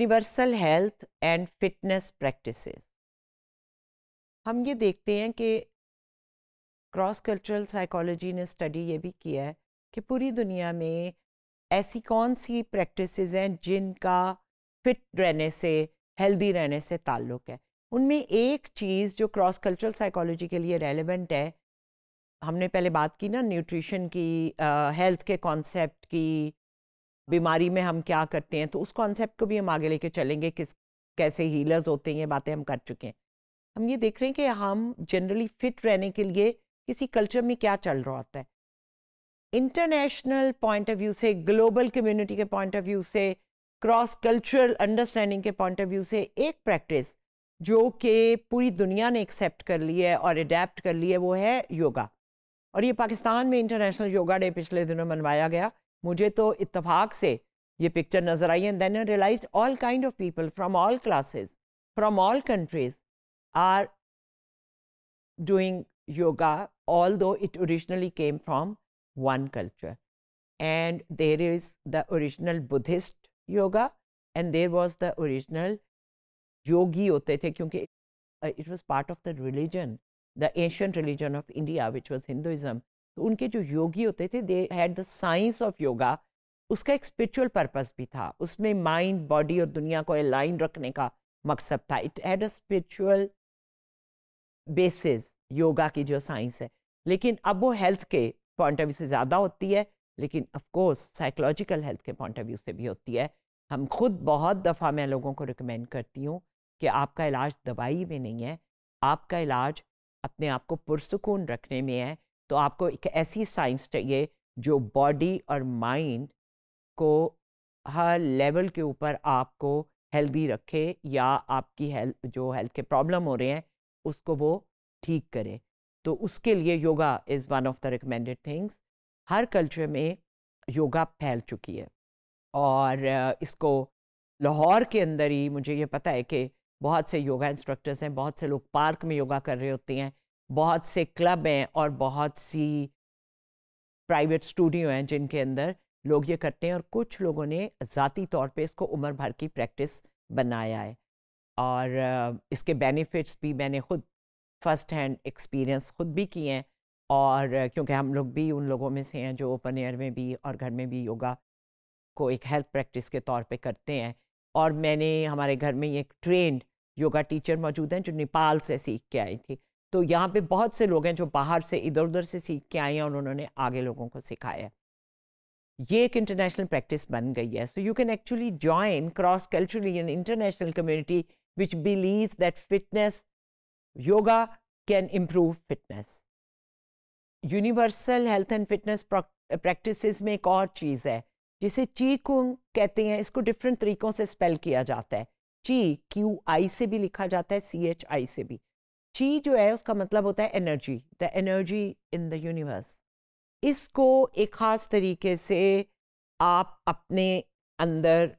Universal health and fitness practices हम ये देखते हैं कि क्रॉस कल्चरल साइकोलॉजी ने स्टडी ये भी किया है कि पूरी दुनिया में ऐसी कौन सी प्रैक्टिसेस हैं जिनका फिट रहने से हेल्दी रहने से ताल्लुक़ है उनमें एक चीज़ जो क्रॉस कल्चरल साइकोलॉजी के लिए रेलेवेंट है हमने पहले बात की ना न्यूट्रिशन की हेल्थ के कॉन्सेप्ट की बीमारी में हम क्या करते हैं तो उस कॉन्सेप्ट को भी हम आगे लेके चलेंगे किस कैसे हीलर्स होते हैं ये बातें हम कर चुके हैं हम ये देख रहे हैं कि हम जनरली फिट रहने के लिए किसी कल्चर में क्या चल रहा होता है इंटरनेशनल पॉइंट ऑफ व्यू से ग्लोबल कम्युनिटी के पॉइंट ऑफ व्यू से क्रॉस कल्चरल अंडरस्टैंडिंग के पॉइंट ऑफ व्यू से एक प्रैक्टिस जो कि पूरी दुनिया ने एक्सेप्ट कर ली है और अडेप्ट कर ली है वो है योगा और ये पाकिस्तान में इंटरनेशनल योगा डे पिछले दिनों मनवाया गया मुझे तो इतफाक से ये पिक्चर नजर आई and then I realise all kind of people from all classes from all countries are doing yoga although it originally came from one culture and there is the original Buddhist yoga and there was the original yogi होते थे क्योंकि it was part of the religion the Asian religion of India which was Hinduism तो उनके जो योगी होते थे they had the science of yoga उसका एक स्पिरिचुअल पर्पस भी था उसमें माइंड बॉडी और दुनिया को अलाइन रखने का मकसद था it had a spiritual basis yoga की जो साइंस है लेकिन अब वो हेल्थ के पॉइंट ऑफ व्यू से ज़्यादा होती है लेकिन ऑफकोर्स साइकोलॉजिकल हेल्थ के पॉइंट ऑफ व्यू से भी होती है हम खुद बहुत दफ़ा मैं लोगों को रिकमेंड करती हूँ कि आपका इलाज दवाई में नहीं है आपका इलाज अपने आप को पुरसकून रखने में है तो आपको एक ऐसी साइंस चाहिए जो बॉडी और माइंड को हर लेवल के ऊपर आपको हेल्दी रखे या आपकी हेल्थ जो हेल्थ के प्रॉब्लम हो रहे हैं उसको वो ठीक करे तो उसके लिए yoga is one of the recommended things हर कल्चर में योगा फैल चुकी है और इसको लाहौर के अंदर ही मुझे ये पता है कि बहुत से योगा इंस्ट्रक्टर्स हैं बहुत से लोग पार्क में योगा कर रहे होते हैं बहुत से क्लब हैं और बहुत सी प्राइवेट स्टूडियो हैं जिनके अंदर लोग ये करते हैं और कुछ लोगों ने ज़ाती तौर पे इसको उम्र भर की प्रैक्टिस बनाया है और इसके बेनिफिट्स भी मैंने खुद फर्स्ट हैंड एक्सपीरियंस खुद भी किए हैं और क्योंकि हम लोग भी उन लोगों में से हैं जो ओपन एयर में भी और घर में भी योगा को एक हेल्थ प्रैक्टिस के तौर पे करते हैं और मैंने हमारे घर में एक ट्रेंड योगा टीचर मौजूद हैं जो नेपाल से सीख के आई थी तो यहाँ पे बहुत से लोग हैं जो बाहर से इधर उधर से सीख के आए हैं और उन्होंने आगे लोगों को सिखाया है ये एक इंटरनेशनल प्रैक्टिस बन गई है so you can actually join cross culturally an international community which believe that fitness yoga can improve fitness universal health and fitness practice में एक और चीज़ है जिसे ची कुंग कहते हैं इसको डिफरेंट तरीकों से स्पेल किया जाता है ची क्यू आई से भी लिखा जाता है सी एच आई से भी ची जो है उसका मतलब होता है energy the energy in the universe इसको एक ख़ास तरीके से आप अपने अंदर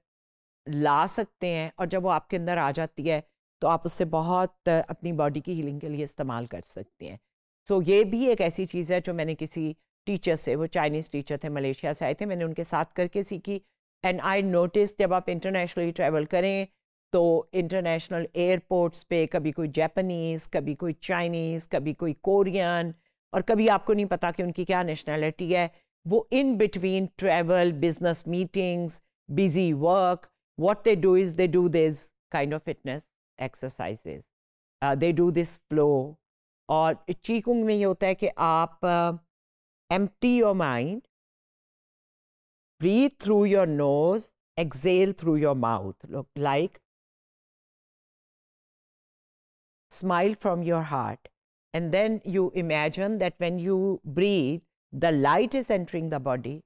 ला सकते हैं और जब वो आपके अंदर आ जाती है तो आप उससे बहुत अपनी बॉडी की हीलिंग के लिए इस्तेमाल कर सकते हैं सो so, ये भी एक ऐसी चीज़ है जो मैंने किसी टीचर से वो चाइनीज़ टीचर थे मलेशिया से आए थे मैंने उनके साथ करके सीखी एंड आई नोटिस जब आप इंटरनेशनली ट्रैवल करें तो इंटरनेशनल एयरपोर्ट्स पे कभी कोई जापानीज़ कभी कोई चाइनीज़ कभी कोई कोरियन और कभी आपको नहीं पता कि उनकी क्या नेशनैलिटी है वो in between travel business meetings busy work what they do is they do this kind of fitness exercises they do this flow और चीकुंग में ये होता है कि आप empty your mind breathe through your nose exhale through your mouth like smile from your heart. And then you imagine that when you breathe, the light is entering the body,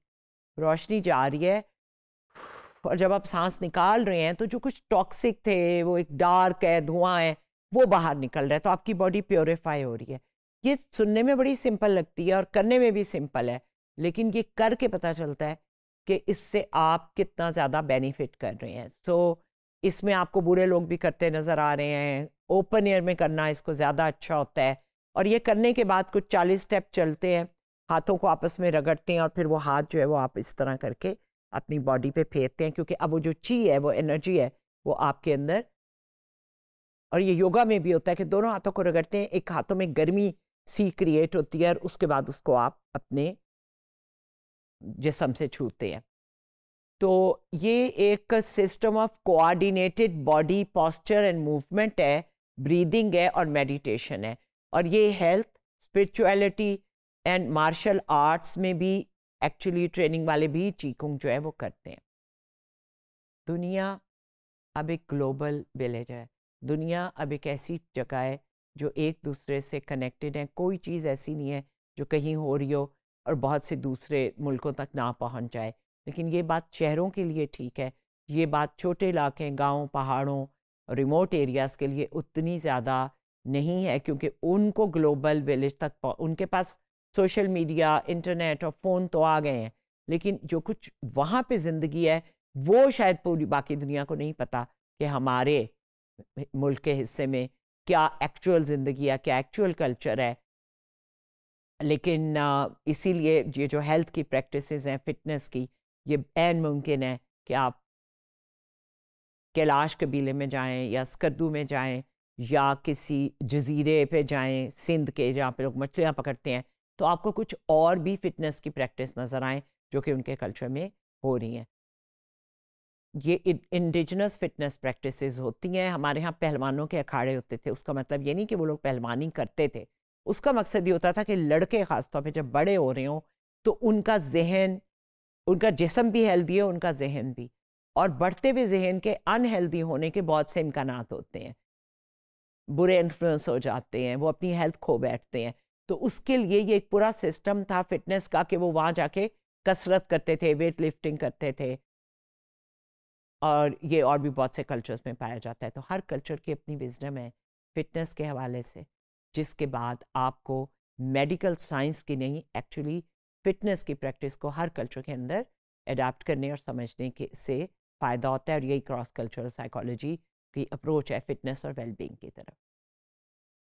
रोशनी जा रही है और जब आप सांस निकाल रहे हैं तो जो कुछ टॉक्सिक थे वो एक डार्क है धुआं है वो बाहर निकल रहा है तो आपकी बॉडी प्योरीफाई हो रही है ये सुनने में बड़ी सिंपल लगती है और करने में भी सिंपल है लेकिन ये करके पता चलता है कि इससे आप कितना ज़्यादा बेनिफिट कर रहे हैं सो so, इसमें आपको बूढ़े लोग भी करते नज़र आ रहे हैं ओपन एयर में करना इसको ज़्यादा अच्छा होता है और ये करने के बाद कुछ चालीस स्टेप चलते हैं हाथों को आपस में रगड़ते हैं और फिर वो हाथ जो है वो आप इस तरह करके अपनी बॉडी पे फेरते हैं क्योंकि अब वो जो ची है वो एनर्जी है वो आपके अंदर और ये योगा में भी होता है कि दोनों हाथों को रगड़ते हैं एक हाथों में गर्मी सी क्रिएट होती है और उसके बाद उसको आप अपने जिसम से छूते हैं तो ये एक system of coordinated body posture and movement है ब्रीदिंग है और मेडिटेशन है और ये health spirituality and martial arts में भी एक्चुअली ट्रेनिंग वाले भी चीकुंग जो है वो करते हैं दुनिया अब एक ग्लोबल विलेज है दुनिया अब एक ऐसी जगह है जो एक दूसरे से कनेक्टेड है कोई चीज़ ऐसी नहीं है जो कहीं हो रही हो और बहुत से दूसरे मुल्कों तक ना पहुंच जाए लेकिन ये बात शहरों के लिए ठीक है ये बात छोटे इलाके गाँव पहाड़ों रिमोट एरियाज़ के लिए उतनी ज़्यादा नहीं है क्योंकि उनको ग्लोबल विलेज तक उनके पास सोशल मीडिया इंटरनेट और फ़ोन तो आ गए हैं लेकिन जो कुछ वहाँ पे ज़िंदगी है वो शायद पूरी बाकी दुनिया को नहीं पता कि हमारे मुल्क के हिस्से में क्या एक्चुअल ज़िंदगी है क्या एक्चुअल कल्चर है लेकिन इसीलिए ये जो हेल्थ की प्रैक्टिसेस हैं फिटनेस की ये एन मुमकिन है कि आप कैलाश कबीले में जाएं या स्कर्दू में जाएं या किसी जजीरे पे जाएं सिंध के जहाँ पे लोग मछलियाँ पकड़ते हैं तो आपको कुछ और भी फिटनेस की प्रैक्टिस नज़र आए जो कि उनके कल्चर में हो रही हैं ये इंडिजनस फिटनेस प्रैक्टिसेस होती हैं हमारे यहाँ पहलवानों के अखाड़े होते थे उसका मतलब ये नहीं कि वो लोग पहलवानी करते थे उसका मकसद ये होता था कि लड़के ख़ासतौर पर जब बड़े हो रहे हों तो उनका जहन उनका जिसम भी हेल्दी है उनका जहन भी और बढ़ते हुए जहन के अनहेल्दी होने के बहुत से इम्कान होते हैं बुरे इन्फ्लुएंस हो जाते हैं वो अपनी हेल्थ खो बैठते हैं तो उसके लिए ये एक पूरा सिस्टम था फिटनेस का कि वो वहाँ जाके कसरत करते थे वेट लिफ्टिंग करते थे और ये और भी बहुत से कल्चर्स में पाया जाता है तो हर कल्चर की अपनी विजडम है फिटनेस के हवाले से जिसके बाद आपको मेडिकल साइंस की नहीं एक्चुअली फिटनेस की प्रैक्टिस को हर कल्चर के अंदर अडाप्ट करने और समझने के से फ़ायदा होता है और यही क्रॉस कल्चरल साइकोलॉजी की अप्रोच है फिटनेस और वेलबींग की तरफ